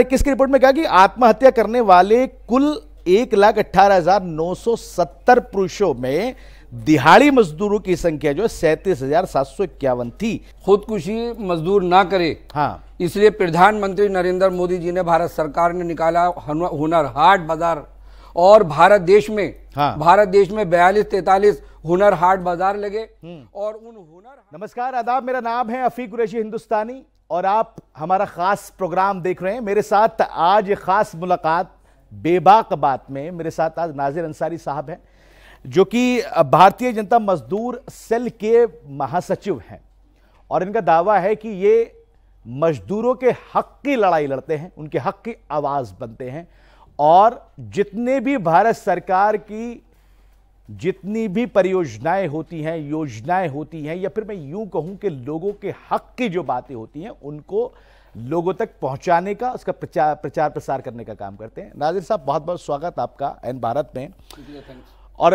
इक्कीस की रिपोर्ट में कहा कि आत्महत्या करने वाले कुल एक लाख अट्ठारह हजार नौ सौ सत्तर पुरुषों में दिहाड़ी मजदूरों की संख्या जो है सैंतीस हजार सात सौ इक्यावन थी खुदकुशी मजदूर ना करे हाँ इसलिए प्रधानमंत्री नरेंद्र मोदी जी ने भारत सरकार ने निकाला हुनर हाट बाजार और भारत देश में हाँ। भारत देश में बयालीस तैतालीस हुनर हाट बाजार लगे हम्म। और उन हुनर नमस्कार आदाब मेरा नाम है अफीक कुरैशी हिंदुस्तानी और आप हमारा ख़ास प्रोग्राम देख रहे हैं मेरे साथ आज ये ख़ास मुलाकात बेबाक बात में मेरे साथ आज नाजिर अंसारी साहब हैं जो कि भारतीय जनता मजदूर सेल के महासचिव हैं और इनका दावा है कि ये मजदूरों के हक की लड़ाई लड़ते हैं उनके हक की आवाज़ बनते हैं और जितने भी भारत सरकार की जितनी भी परियोजनाएं होती हैं योजनाएं होती हैं या फिर मैं यूं कहूं कि लोगों के हक की जो बातें होती हैं उनको लोगों तक पहुंचाने का उसका प्रचार प्रचार प्रसार करने का काम करते हैं नाजिर साहब बहुत बहुत स्वागत आपका एन भारत में और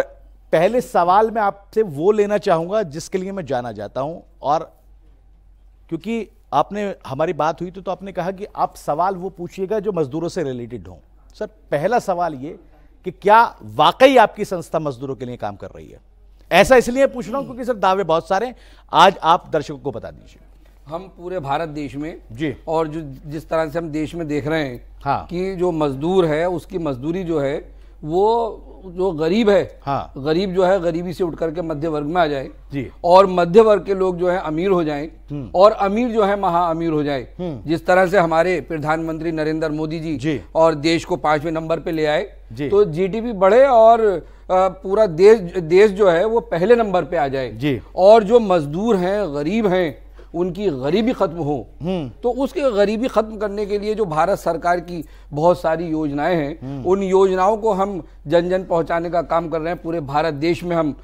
पहले सवाल मैं आपसे वो लेना चाहूँगा जिसके लिए मैं जाना जाता हूँ और क्योंकि आपने हमारी बात हुई तो, तो आपने कहा कि आप सवाल वो पूछिएगा जो मज़दूरों से रिलेटेड हों सर पहला सवाल ये कि क्या वाकई आपकी संस्था मजदूरों के लिए काम कर रही है ऐसा इसलिए पूछ रहा हूं क्योंकि सर दावे बहुत सारे आज आप दर्शकों को बता दीजिए हम पूरे भारत देश में जी और जो जिस तरह से हम देश में देख रहे हैं हाँ कि जो मजदूर है उसकी मजदूरी जो है वो जो गरीब है हाँ गरीब जो है गरीबी से उठ करके मध्य वर्ग में आ जाए जी और मध्य वर्ग के लोग जो है अमीर हो जाएं हम्म। और अमीर जो है महा अमीर हो जाए हम्म। जिस तरह से हमारे प्रधानमंत्री नरेंद्र मोदी जी, जी और देश को पांचवें नंबर पे ले आए जी तो जीडीपी बढ़े और पूरा देश देश जो है वो पहले नंबर पे आ जाए जी और जो मजदूर हैं गरीब हैं उनकी गरीबी खत्म हो हम्म। तो उसके गरीबी खत्म करने के लिए जो भारत सरकार की बहुत सारी योजनाएं हैं हम्म। उन योजनाओं को हम जन जन पहुंचाने का काम कर रहे हैं पूरे भारत देश में हम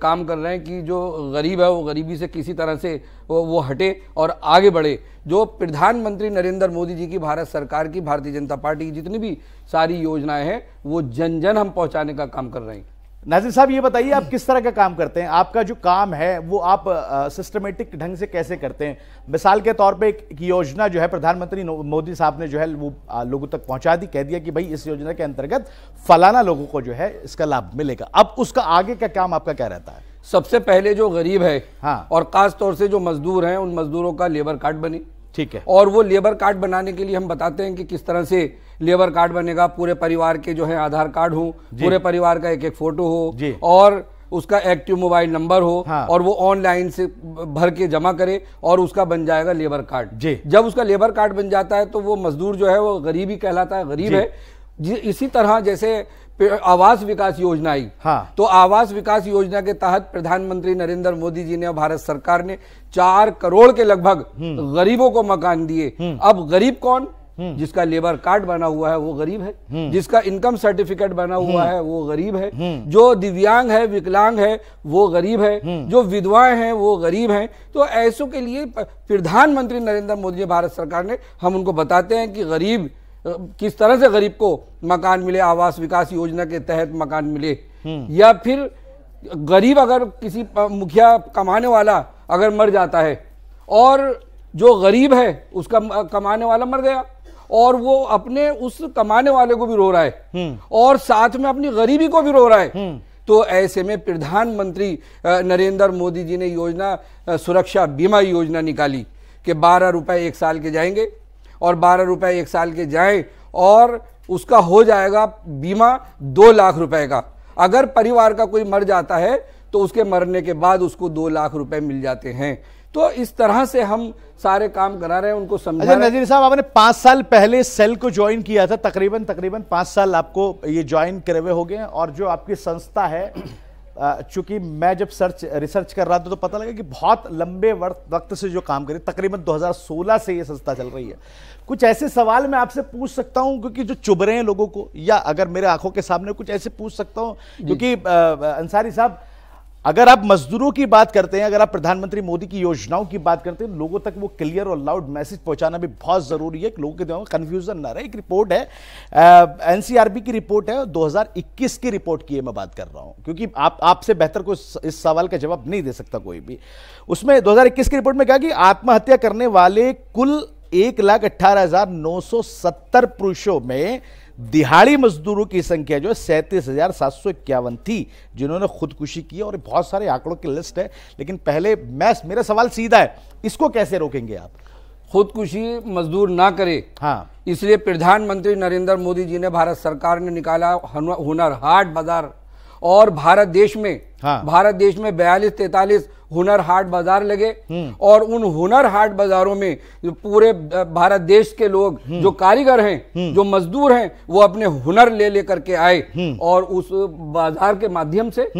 काम कर रहे हैं कि जो गरीब है वो गरीबी से किसी तरह से वो, वो हटे और आगे बढ़े जो प्रधानमंत्री नरेंद्र मोदी जी की भारत सरकार की भारतीय जनता पार्टी की जितनी भी सारी योजनाएं हैं वो जन जन हम पहुंचाने का काम कर रहे हैं नाजिर साहब ये बताइए आप किस तरह का काम करते हैं आपका जो काम है वो आप सिस्टमेटिक ढंग से कैसे करते हैं मिसाल के तौर पे एक योजना जो है प्रधानमंत्री मोदी साहब ने जो है वो लोगों तक पहुंचा दी कह दिया कि भाई इस योजना के अंतर्गत फलाना लोगों को जो है इसका लाभ मिलेगा अब उसका आगे का काम आपका क्या रहता है सबसे पहले जो गरीब है हाँ और खासतौर से जो मजदूर हैं उन मजदूरों का लेबर कार्ड बने ठीक है और वो लेबर कार्ड बनाने के लिए हम बताते हैं कि किस तरह से लेबर कार्ड बनेगा पूरे परिवार के जो है आधार कार्ड हो पूरे परिवार का एक एक फोटो हो और उसका एक्टिव मोबाइल नंबर हो हाँ। और वो ऑनलाइन से भर के जमा करे और उसका बन जाएगा लेबर कार्ड जब उसका लेबर कार्ड बन जाता है तो वो मजदूर जो है वो गरीब ही कहलाता है गरीब है इसी तरह जैसे आवास विकास योजना आई हाँ। तो आवास विकास योजना के तहत प्रधानमंत्री नरेंद्र मोदी जी ने और भारत सरकार ने चार करोड़ के लगभग हम्म। गरीबों को मकान दिए हम्म। अब गरीब कौन हम्म। जिसका लेबर कार्ड बना हुआ है वो गरीब है हम्म। जिसका इनकम सर्टिफिकेट बना हुआ हम्म। है वो गरीब है जो दिव्यांग है विकलांग है वो गरीब है जो विधवाएं हैं वो गरीब हैं तो ऐसों के लिए प्रधानमंत्री नरेंद्र मोदी भारत सरकार ने हम उनको बताते हैं कि गरीब किस तरह से गरीब को मकान मिले आवास विकास योजना के तहत मकान मिले या फिर गरीब अगर किसी मुखिया कमाने वाला अगर मर जाता है और जो गरीब है उसका कमाने वाला मर गया और वो अपने उस कमाने वाले को भी रो रहा है हम्म। और साथ में अपनी गरीबी को भी रो रहा है हम्म। तो ऐसे में प्रधानमंत्री नरेंद्र मोदी जी ने योजना सुरक्षा बीमा योजना निकाली कि बारह रुपए एक साल के जाएंगे और बारह रुपए एक साल के जाएं और उसका हो जाएगा बीमा दो लाख रुपए का अगर परिवार का कोई मर जाता है तो उसके मरने के बाद उसको दो लाख रुपए मिल जाते हैं तो इस तरह से हम सारे काम करा रहे हैं उनको समझा अच्छा, नजीर साहब आपने पांच साल पहले सेल को ज्वाइन किया था तकरीबन तकरीबन पांच साल आपको ये ज्वाइन करे हुए हो गए और जो आपकी संस्था है चूंकि मैं जब सर्च रिसर्च कर रहा था तो पता लगा कि बहुत लंबे वक्त से जो काम करे तकरीबन 2016 से ये संस्था चल रही है कुछ ऐसे सवाल मैं आपसे पूछ सकता हूं क्योंकि जो चुभ रहे हैं लोगों को या अगर मेरे आंखों के सामने कुछ ऐसे पूछ सकता हूं क्योंकि अंसारी साहब अगर आप मजदूरों की बात करते हैं अगर आप प्रधानमंत्री मोदी की योजनाओं की बात करते हैं लोगों तक वो क्लियर और लाउड मैसेज पहुंचाना भी बहुत जरूरी है लोगों के दिमाग में कंफ्यूजन ना रहे एक रिपोर्ट है एनसीआरबी की रिपोर्ट है 2021 की रिपोर्ट की है मैं बात कर रहा हूं क्योंकि आप आपसे बेहतर को इस सवाल का जवाब नहीं दे सकता कोई भी उसमें दो की रिपोर्ट में कहा कि आत्महत्या करने वाले कुल एक लाख अट्ठारह हजार नौ सौ सत्तर पुरुषों में दिहाड़ी मजदूरों की संख्या जो है सैंतीस हजार सात सौ इक्यावन थी जिन्होंने खुदकुशी की और बहुत सारे आंकड़ों की लिस्ट है लेकिन पहले मैं मेरा सवाल सीधा है इसको कैसे रोकेंगे आप खुदकुशी मजदूर ना करे हाँ इसलिए प्रधानमंत्री नरेंद्र मोदी जी ने भारत सरकार ने निकाला हुनर हाट बाजार और भारत देश में हाँ। भारत देश में बयालीस तैतालीस हुनर हाट बाजार लगे हम्म। और उन हुनर हाट बाजारों में जो पूरे भारत देश के लोग हम्म। जो कारीगर हैं हम्म। जो मजदूर हैं वो अपने हुनर ले लेकर के आए और उस बाजार के माध्यम से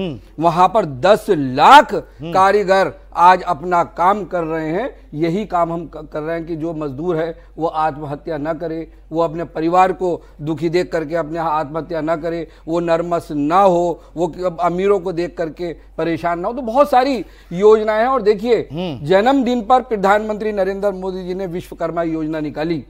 वहां पर दस लाख कारीगर आज अपना काम कर रहे हैं यही काम हम कर रहे हैं कि जो मजदूर है वो आत्महत्या ना करे वो अपने परिवार को दुखी देख करके अपने आत्महत्या ना करे वो नर्मस ना हो वो अमीरों को देख करके परेशान ना हो तो बहुत सारी योजनाएं हैं और देखिए हम्म। जन्मदिन पर प्रधानमंत्री नरेंद्र मोदी जी ने विश्वकर्मा योजना निकाली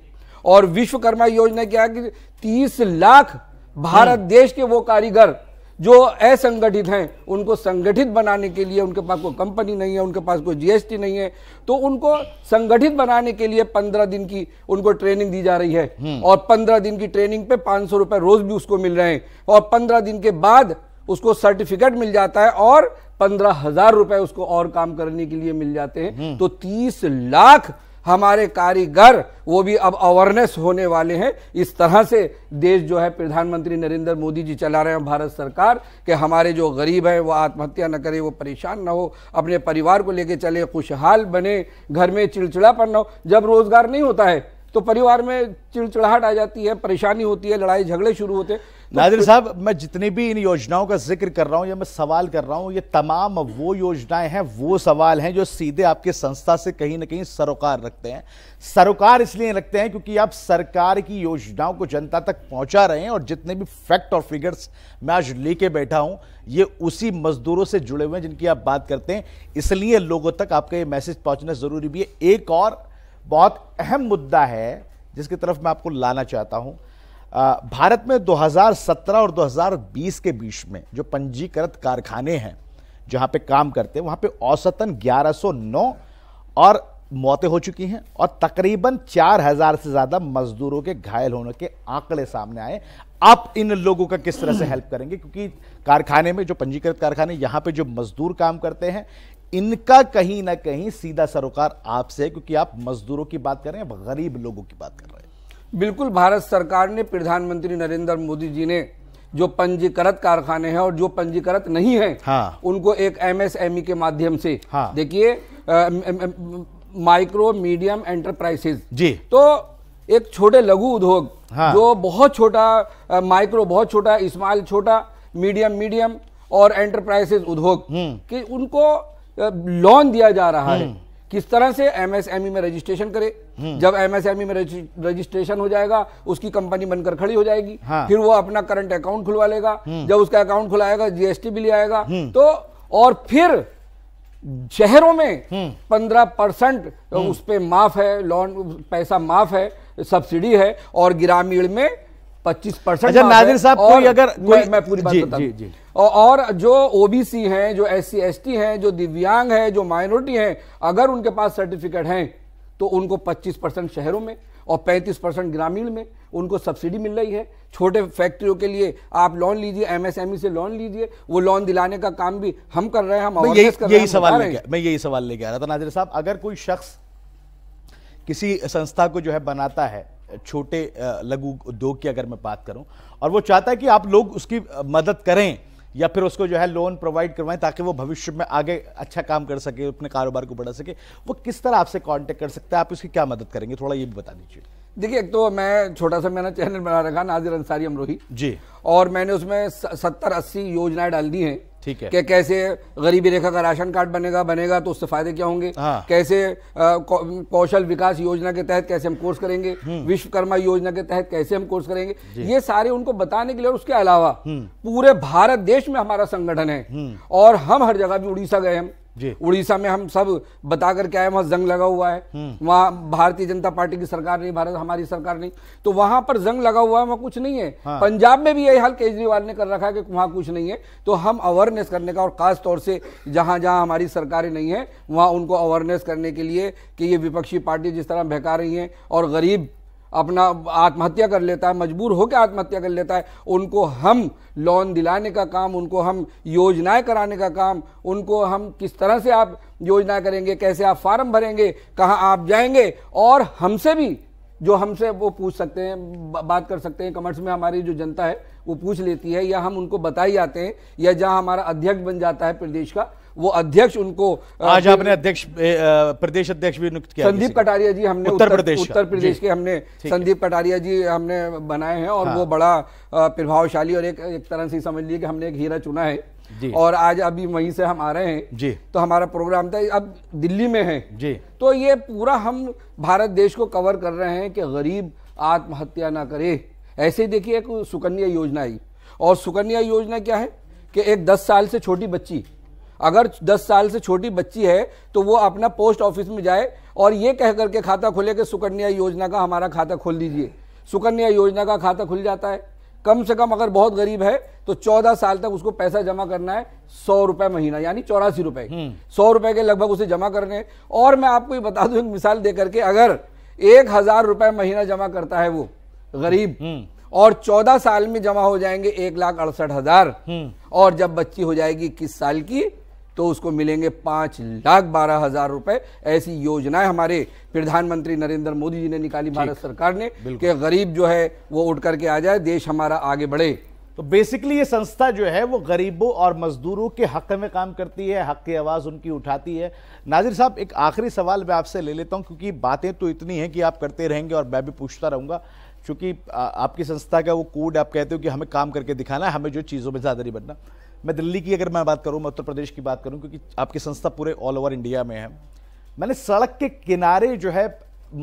और विश्वकर्मा योजना क्या कि तीस लाख भारत हम्म। देश के वो कारीगर जो असंगठित हैं उनको संगठित बनाने के लिए उनके पास कोई कंपनी नहीं है उनके पास कोई जीएसटी नहीं है तो उनको संगठित बनाने के लिए पंद्रह दिन की उनको ट्रेनिंग दी जा रही है हम्म। और पंद्रह दिन की ट्रेनिंग पे पांच सौ रुपए रोज भी उसको मिल रहे हैं और पंद्रह दिन के बाद उसको सर्टिफिकेट मिल जाता है और पंद्रह हजार रुपए उसको और काम करने के लिए मिल जाते हैं हम्म। तो तीस लाख हमारे कारीगर वो भी अब अवेयरनेस होने वाले हैं इस तरह से देश जो है प्रधानमंत्री नरेंद्र मोदी जी चला रहे हैं भारत सरकार कि हमारे जो गरीब हैं वो आत्महत्या न करें वो परेशान ना हो अपने परिवार को लेके चले खुशहाल बने घर में चिड़चिड़ापन ना हो जब रोज़गार नहीं होता है तो परिवार में चिड़चिड़ाहट आ जाती है परेशानी होती है लड़ाई झगड़े शुरू होते हैं नाजिर तो साहब मैं जितने भी इन योजनाओं का जिक्र कर रहा हूँ या मैं सवाल कर रहा हूँ ये तमाम वो योजनाएं हैं वो सवाल हैं जो सीधे आपके संस्था से कहीं ना कहीं सरोकार रखते हैं सरोकार इसलिए रखते हैं क्योंकि आप सरकार की योजनाओं को जनता तक पहुँचा रहे हैं और जितने भी फैक्ट और फिगर्स मैं आज लेके बैठा हूँ ये उसी मजदूरों से जुड़े हुए हैं जिनकी आप बात करते हैं इसलिए लोगों तक आपका ये मैसेज पहुँचना ज़रूरी भी है एक और बहुत अहम मुद्दा है जिसकी तरफ मैं आपको लाना चाहता हूँ भारत में 2017 और 2020 के बीच में जो पंजीकृत कारखाने हैं जहां पे काम करते हैं वहां पे औसतन 1109 और मौतें हो चुकी हैं और तकरीबन 4000 से ज़्यादा मजदूरों के घायल होने के आंकड़े सामने आए आप इन लोगों का किस तरह से हेल्प करेंगे क्योंकि कारखाने में जो पंजीकृत कारखाने यहाँ पे जो मजदूर काम करते हैं इनका कहीं ना कहीं सीधा सरोकार आपसे है क्योंकि आप मजदूरों की बात कर रहे हैं गरीब लोगों की बात कर रहे हैं बिल्कुल भारत सरकार ने प्रधानमंत्री नरेंद्र मोदी जी ने जो पंजीकृत कारखाने हैं और जो पंजीकृत नहीं है हाँ। उनको एक एमएसएमई e के माध्यम से हाँ। देखिए माइक्रो मीडियम एंटरप्राइजेस जी तो एक छोटे लघु उद्योग हाँ। जो बहुत छोटा माइक्रो बहुत छोटा स्मॉल छोटा मीडियम मीडियम और एंटरप्राइजेज उद्योग हम्म। कि उनको लोन दिया जा रहा है हम्म। किस तरह से एमएसएमई e में रजिस्ट्रेशन करे हम्म। जब एमएसएमई e में रजिस्ट्रेशन हो जाएगा उसकी कंपनी बनकर खड़ी हो जाएगी हाँ। फिर वो अपना करंट अकाउंट खुलवा लेगा हम्म। जब उसका अकाउंट खुलाएगा जीएसटी भी ले आएगा हम्म। तो और फिर शहरों में पंद्रह परसेंट उस पर माफ है लोन पैसा माफ है सब्सिडी है और ग्रामीण में पच्चीस परसेंट अच्छा, नाजिर साहब कोई अगर मैं, पूरी बात जी, और जो ओबीसी हैं जो एस सी हैं जो दिव्यांग हैं जो माइनॉरिटी हैं अगर उनके पास सर्टिफिकेट हैं तो उनको 25 परसेंट शहरों में और 35 परसेंट ग्रामीण में उनको सब्सिडी मिल रही है छोटे फैक्ट्रियों के लिए आप लोन लीजिए एमएसएमई e से लोन लीजिए वो लोन दिलाने का काम भी हम कर रहे हैं हम यही, कर यही सवाल लेके मैं यही सवाल लेके आ रहा था नाजिर साहब अगर कोई शख्स किसी संस्था को जो है बनाता है छोटे लघु उद्योग की अगर मैं बात करूं और वो चाहता है कि आप लोग उसकी मदद करें या फिर उसको जो है लोन प्रोवाइड करवाएं ताकि वो भविष्य में आगे अच्छा काम कर सके अपने कारोबार को बढ़ा सके वो किस तरह आपसे कॉन्टैक्ट कर सकता है आप उसकी क्या मदद करेंगे थोड़ा ये भी बता दीजिए देखिए एक तो मैं छोटा सा मैंने चैनल बना रखा नाजिर अंसारी अमरोही जी और मैंने उसमें सत्तर अस्सी योजनाएं डाल दी हैं ठीक है कि कैसे गरीबी रेखा का राशन कार्ड बनेगा बनेगा तो उससे फायदे क्या होंगे हाँ। कैसे कौशल विकास योजना के तहत कैसे हम कोर्स करेंगे हम्म। विश्वकर्मा योजना के तहत कैसे हम कोर्स करेंगे ये सारे उनको बताने के लिए और उसके अलावा हम्म। पूरे भारत देश में हमारा संगठन है हम्म। और हम हर जगह भी उड़ीसा गए हम उड़ीसा में हम सब बता करके आए वहां जंग लगा हुआ है हम्म। वहां भारतीय जनता पार्टी की सरकार नहीं भारत हमारी सरकार नहीं तो वहां पर जंग लगा हुआ है वहां कुछ नहीं है हाँ। पंजाब में भी यही हाल केजरीवाल ने कर रखा है कि वहां कुछ नहीं है तो हम अवेयरनेस करने का और खास तौर से जहां जहां हमारी सरकारें नहीं है वहां उनको अवेयरनेस करने के लिए कि ये विपक्षी पार्टी जिस तरह बहका रही है और गरीब अपना आत्महत्या कर लेता है मजबूर होकर आत्महत्या कर लेता है उनको हम लोन दिलाने का काम उनको हम योजनाएं कराने का काम उनको हम किस तरह से आप योजनाएं करेंगे कैसे आप फार्म भरेंगे कहाँ आप जाएंगे और हमसे भी जो हमसे वो पूछ सकते हैं बात कर सकते हैं कमर्स में हमारी जो जनता है वो पूछ लेती है या हम उनको बता ही आते हैं या जहाँ हमारा अध्यक्ष बन जाता है प्रदेश का वो अध्यक्ष उनको आज आपने अध्यक्ष प्रदेश अध्यक्ष भी नियुक्त किया संदीप कटारिया जी हमने उत्तर प्रदेश उत्तर प्रदेश के हमने संदीप कटारिया जी हमने बनाए हैं और वो हाँ। बड़ा प्रभावशाली और एक एक तरह से समझ लिए कि हमने एक हीरा चुना है और आज अभी वहीं से हम आ रहे हैं जी तो हमारा प्रोग्राम था अब दिल्ली में है जी तो ये पूरा हम भारत देश को कवर कर रहे हैं कि गरीब आत्महत्या ना करे ऐसे ही देखिए एक सुकन्या योजना आई और सुकन्या योजना क्या है कि एक दस साल से छोटी बच्ची अगर 10 साल से छोटी बच्ची है तो वो अपना पोस्ट ऑफिस में जाए और ये कह करके खाता खोले कि सुकन्या योजना का हमारा खाता खोल दीजिए सुकन्या योजना का खाता खुल जाता है कम से कम अगर बहुत गरीब है तो चौदह साल तक उसको पैसा जमा करना है सौ रुपए महीना यानी चौरासी रुपए हम्म। सौ रुपए के लगभग उसे जमा करने और मैं आपको ये बता दूं एक मिसाल दे करके अगर एक हजार रुपए महीना जमा करता है वो गरीब हम्म। और चौदह साल में जमा हो जाएंगे एक लाख अड़सठ हजार हम्म। और जब बच्ची हो जाएगी इक्कीस साल की तो उसको मिलेंगे पाँच लाख बारह हजार रुपए ऐसी योजनाएं हमारे प्रधानमंत्री नरेंद्र मोदी जी ने निकाली भारत सरकार ने कि गरीब जो है वो उठ करके आ जाए देश हमारा आगे बढ़े तो बेसिकली ये संस्था जो है वो गरीबों और मजदूरों के हक में काम करती है हक की आवाज़ उनकी उठाती है नाजिर साहब एक आखिरी सवाल मैं आपसे ले लेता हूँ क्योंकि बातें तो इतनी हैं कि आप करते रहेंगे और मैं भी पूछता रहूँगा चूंकि आपकी संस्था का वो कोड आप कहते हो कि हमें काम करके दिखाना है हमें जो चीज़ों में ज़्यादा नहीं बनना मैं दिल्ली की अगर मैं बात करूं मैं उत्तर प्रदेश की बात करूँ क्योंकि आपकी संस्था पूरे ऑल ओवर इंडिया में है मैंने सड़क के किनारे जो है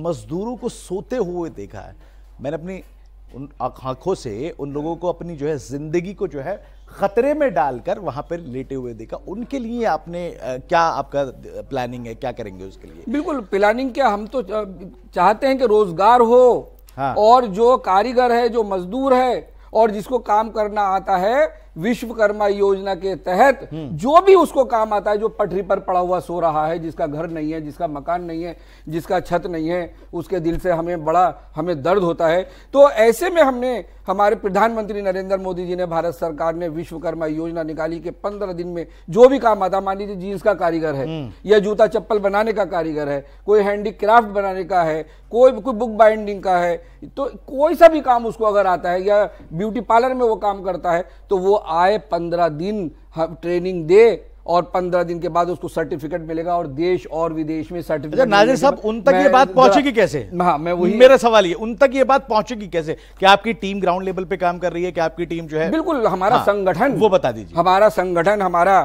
मजदूरों को सोते हुए देखा है मैंने अपनी उन आँखों से उन लोगों को अपनी जो है ज़िंदगी को जो है ख़तरे में डालकर वहां पर लेटे हुए देखा उनके लिए आपने क्या आपका प्लानिंग है क्या करेंगे उसके लिए बिल्कुल प्लानिंग क्या हम तो चाहते हैं कि रोज़गार हो हाँ। और जो कारीगर है जो मजदूर है और जिसको काम करना आता है विश्वकर्मा योजना के तहत हम्म। जो भी उसको काम आता है जो पटरी पर पड़ा हुआ सो रहा है जिसका घर नहीं है जिसका मकान नहीं है जिसका छत नहीं है उसके दिल से हमें बड़ा हमें दर्द होता है तो ऐसे में हमने हमारे प्रधानमंत्री नरेंद्र मोदी जी ने भारत सरकार ने विश्वकर्मा योजना निकाली कि पंद्रह दिन में जो भी काम आता मान लीजिए जींस का कारीगर है हम्म। या जूता चप्पल बनाने का कारीगर है कोई हैंडीक्राफ्ट बनाने का है कोई कोई बुक बाइंडिंग का है तो कोई सा भी काम उसको अगर आता है या ब्यूटी पार्लर में वो काम करता है तो वो आए पंद्रह दिन हम हाँ, ट्रेनिंग दे और पंद्रह दिन के बाद उसको सर्टिफिकेट मिलेगा और देश और विदेश में सर्टिफिकेट अच्छा, नाजिर साहब उन तक ये बात पहुंचेगी कैसे हाँ मैं वही मेरा सवाल ये उन तक ये बात पहुंचेगी कैसे कि आपकी टीम ग्राउंड लेवल पे काम कर रही है कि आपकी टीम जो है बिल्कुल हमारा हाँ, संगठन वो बता दीजिए हमारा संगठन हमारा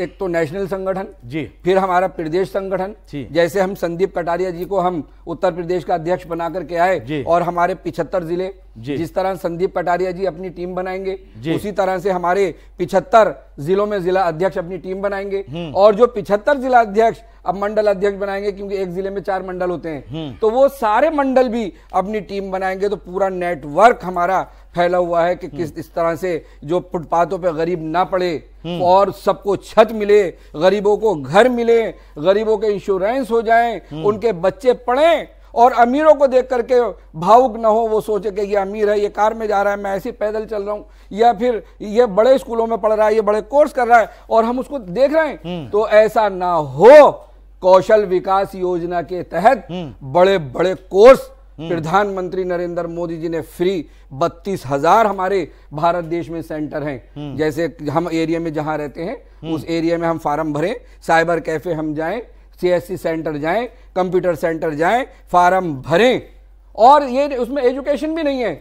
एक तो नेशनल संगठन जी फिर हमारा प्रदेश संगठन जैसे हम संदीप कटारिया जी को हम उत्तर प्रदेश का अध्यक्ष बना करके आए और हमारे पिछहत्तर जिले जिस तरह संदीप पटारिया जी अपनी टीम बनाएंगे उसी तरह से हमारे पिछहत्तर जिलों में जिला अध्यक्ष अपनी टीम बनाएंगे हम्म। और जो पिछहत्तर जिला अध्यक्ष अब मंडल अध्यक्ष बनाएंगे क्योंकि एक जिले में चार मंडल होते हैं हम्म। तो वो सारे मंडल भी अपनी टीम बनाएंगे तो पूरा नेटवर्क हमारा फैला हुआ है कि किस हम्म। इस तरह से जो फुटपाथों पे गरीब ना पड़े और सबको छत मिले गरीबों को घर मिले गरीबों के इंश्योरेंस हो जाएं उनके बच्चे पढ़ें और अमीरों को देख करके भावुक ना हो वो सोचे कि ये अमीर है ये कार में जा रहा है मैं ऐसे पैदल चल रहा हूँ या फिर ये बड़े स्कूलों में पढ़ रहा है ये बड़े कोर्स कर रहा है और हम उसको देख रहे हैं हम्म। तो ऐसा ना हो कौशल विकास योजना के तहत हम्म। बड़े बड़े कोर्स हम्म। प्रधानमंत्री नरेंद्र मोदी जी ने फ्री बत्तीस हजार हमारे भारत देश में सेंटर हैं जैसे हम एरिया में जहां रहते हैं उस एरिया में हम फार्म भरें साइबर कैफे हम जाएं सीएससी सेंटर जाएं कंप्यूटर सेंटर जाएं फार्म भरें और ये उसमें एजुकेशन भी नहीं है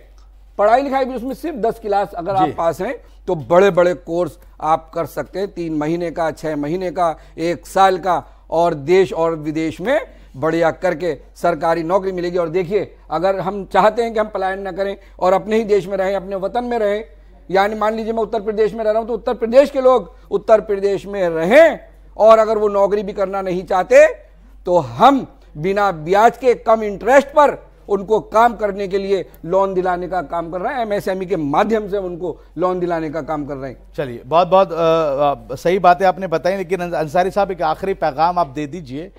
पढ़ाई लिखाई भी उसमें सिर्फ दस क्लास अगर आप पास हैं तो बड़े बड़े कोर्स आप कर सकते हैं तीन महीने का छः महीने का एक साल का और देश और विदेश में बढ़िया करके सरकारी नौकरी मिलेगी और देखिए अगर हम चाहते हैं कि हम पलायन ना करें और अपने ही देश में रहें अपने वतन में रहें यानी मान लीजिए मैं उत्तर प्रदेश में रह रहा हूं तो उत्तर प्रदेश के लोग उत्तर प्रदेश में रहें और अगर वो नौकरी भी करना नहीं चाहते तो हम बिना ब्याज के कम इंटरेस्ट पर उनको काम करने के लिए लोन दिलाने का काम कर रहे हैं एमएसएमई e के माध्यम से उनको लोन दिलाने का काम कर रहे हैं चलिए बहुत बहुत आ, आ, सही बातें आपने बताई लेकिन अंसारी साहब एक आखिरी पैगाम आप दे दीजिए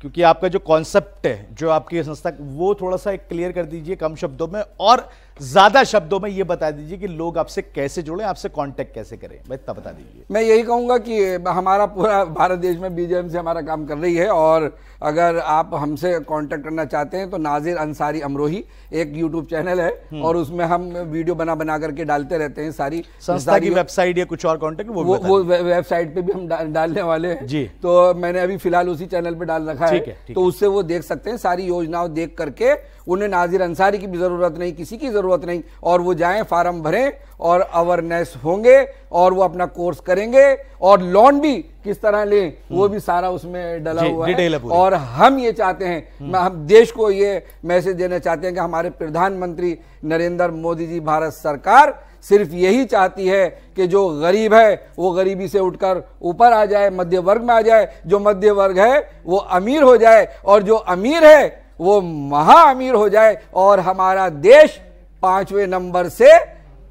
क्योंकि आपका जो कॉन्सेप्ट है जो आपकी संस्था वो थोड़ा सा एक क्लियर कर दीजिए कम शब्दों में और ज्यादा शब्दों में ये बता दीजिए कि लोग आपसे कैसे जुड़े आपसे कांटेक्ट कैसे करें इतना बता दीजिए मैं यही कहूंगा कि हमारा पूरा भारत देश में बीजेम से हमारा काम कर रही है और अगर आप हमसे कांटेक्ट करना चाहते हैं तो नाजिर अंसारी अमरोही एक यूट्यूब चैनल है हम्म। और उसमें हम वीडियो बना बना करके डालते रहते हैं सारी संस्था की वेबसाइट या कुछ और कॉन्टेक्ट वो, वो वेबसाइट पे भी हम डालने वाले हैं जी तो मैंने अभी फिलहाल उसी चैनल पे डाल रखा है तो उससे वो देख सकते हैं सारी योजनाओं देख करके उन्हें नाजिर अंसारी की भी जरूरत नहीं किसी की जरूरत ज़रूरत नहीं और वो जाएं फार्म भरें और अवेयरनेस होंगे और वो अपना कोर्स करेंगे और लोन भी किस तरह लें वो हम्म। भी सारा उसमें डला हुआ है और हम ये चाहते हैं हम्म। हम देश को ये मैसेज देना चाहते हैं कि हमारे प्रधानमंत्री नरेंद्र मोदी जी भारत सरकार सिर्फ यही चाहती है कि जो गरीब है वो गरीबी से उठकर ऊपर आ जाए मध्य वर्ग में आ जाए जो मध्य वर्ग है वो अमीर हो जाए और जो अमीर है वो महा अमीर हो जाए और हमारा देश पांचवे नंबर से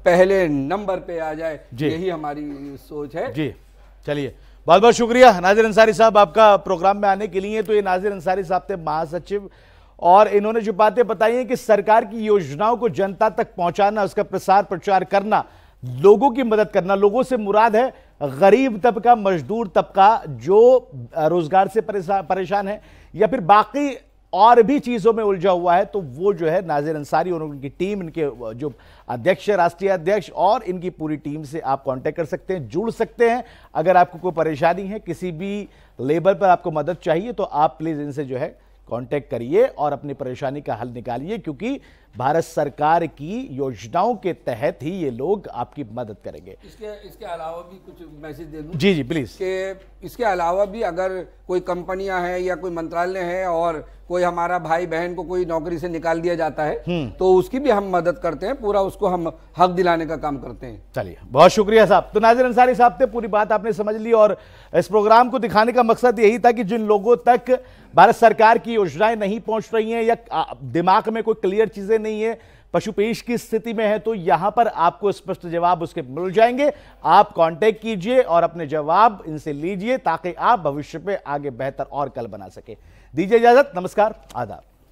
पहले नंबर पे आ जाए यही हमारी सोच है जी चलिए बहुत बहुत शुक्रिया नाजिर अंसारी साहब आपका प्रोग्राम में आने के लिए तो ये नाजिर अंसारी साहब थे महासचिव और इन्होंने जो बातें बताई हैं कि सरकार की योजनाओं को जनता तक पहुंचाना उसका प्रसार प्रचार करना लोगों की मदद करना लोगों से मुराद है गरीब तबका मजदूर तबका जो रोजगार से परेशान है या फिर बाकी और भी चीज़ों में उलझा हुआ है तो वो जो है नाजिर अंसारी और उनकी टीम इनके जो अध्यक्ष राष्ट्रीय अध्यक्ष और इनकी पूरी टीम से आप कांटेक्ट कर सकते हैं जुड़ सकते हैं अगर आपको कोई परेशानी है किसी भी लेबल पर आपको मदद चाहिए तो आप प्लीज़ इनसे जो है कांटेक्ट करिए और अपनी परेशानी का हल निकालिए क्योंकि भारत सरकार की योजनाओं के तहत ही ये लोग आपकी मदद करेंगे इसके इसके अलावा भी कुछ मैसेज दे दूँ जी जी प्लीज़ के इसके अलावा भी अगर कोई कंपनियां हैं या कोई मंत्रालय है और कोई हमारा भाई बहन को कोई नौकरी से निकाल दिया जाता है हम्म। तो उसकी भी हम मदद करते हैं पूरा उसको हम हक दिलाने का काम करते हैं चलिए बहुत शुक्रिया साहब तो नाजिर अंसारी साहब से पूरी बात आपने समझ ली और इस प्रोग्राम को दिखाने का मकसद यही था कि जिन लोगों तक भारत सरकार की योजनाएं नहीं पहुंच रही हैं या दिमाग में कोई क्लियर चीजें नहीं है पशुपेश की स्थिति में है तो यहां पर आपको स्पष्ट जवाब उसके मिल जाएंगे आप कांटेक्ट कीजिए और अपने जवाब इनसे लीजिए ताकि आप भविष्य में आगे बेहतर और कल बना सके दीजिए इजाजत नमस्कार आदाब